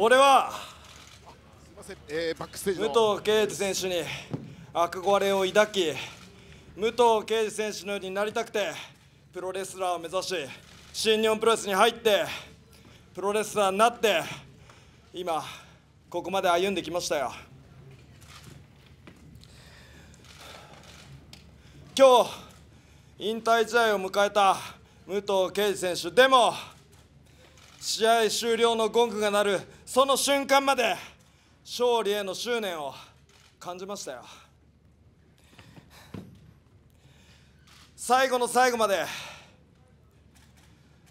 俺はえー、バックステージ武藤敬司選手に憧れを抱き武藤敬司選手のようになりたくてプロレスラーを目指し新日本プロレスに入ってプロレスラーになって今ここまで歩んできましたよ今日引退試合を迎えた武藤敬司選手でも試合終了のゴングが鳴るその瞬間まで勝利への執念を感じましたよ最後の最後まで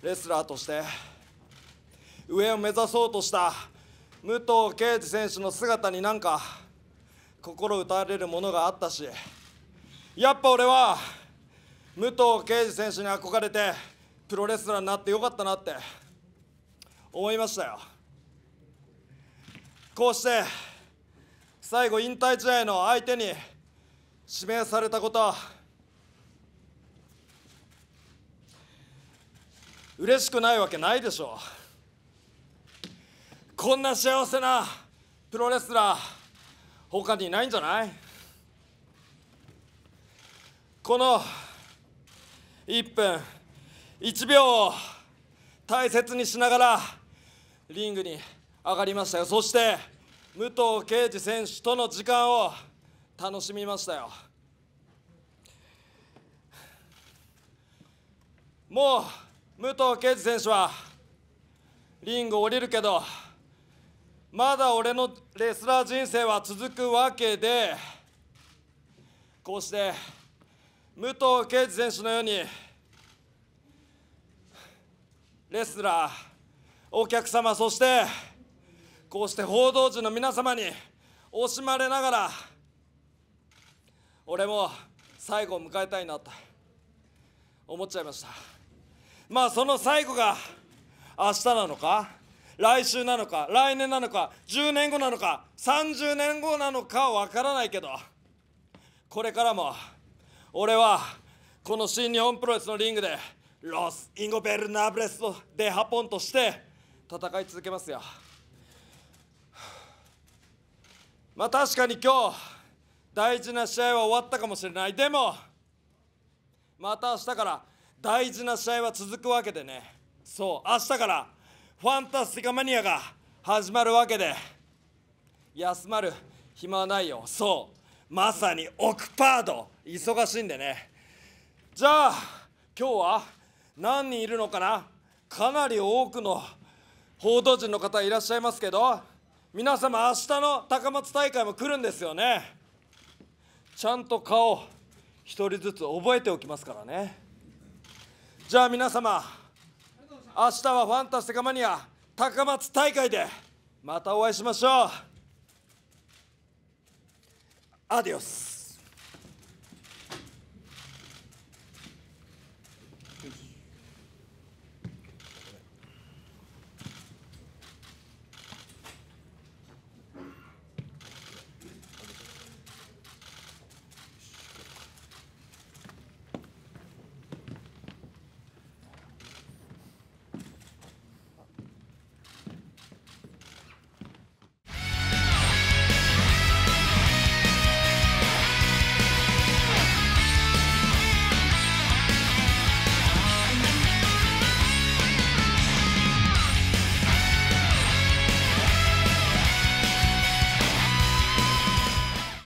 レスラーとして上を目指そうとした武藤敬司選手の姿になんか心打たれるものがあったしやっぱ俺は武藤敬司選手に憧れてプロレスラーになってよかったなって思いましたよこうして最後引退試合の相手に指名されたこと嬉しくないわけないでしょうこんな幸せなプロレスラー他にいないんじゃないこの1分1秒を大切にしながらリングに上がりましたよそして武藤敬司選手との時間を楽しみましたよもう武藤敬司選手はリング降りるけどまだ俺のレスラー人生は続くわけでこうして武藤敬司選手のようにレスラーお客様そしてこうして報道陣の皆様に惜しまれながら俺も最後を迎えたいなと思っちゃいましたまあその最後が明日なのか来週なのか来年なのか10年後なのか30年後なのかわからないけどこれからも俺はこの新日本プロレスのリングでロス・インゴベルナブレス・デハポンとして戦い続けますよ まあ確かに今日大事な試合は終わったかもしれないでもまた明日から大事な試合は続くわけでねそう明日からファンタスティカマニアが始まるわけで休まる暇はないよそうまさにオクパード忙しいんでねじゃあ今日は何人いるのかなかなり多くの報道陣の方いらっしゃいますけど皆様明日の高松大会も来るんですよねちゃんと顔1人ずつ覚えておきますからねじゃあ皆様明日はファンタスティカマニア高松大会でまたお会いしましょうアディオス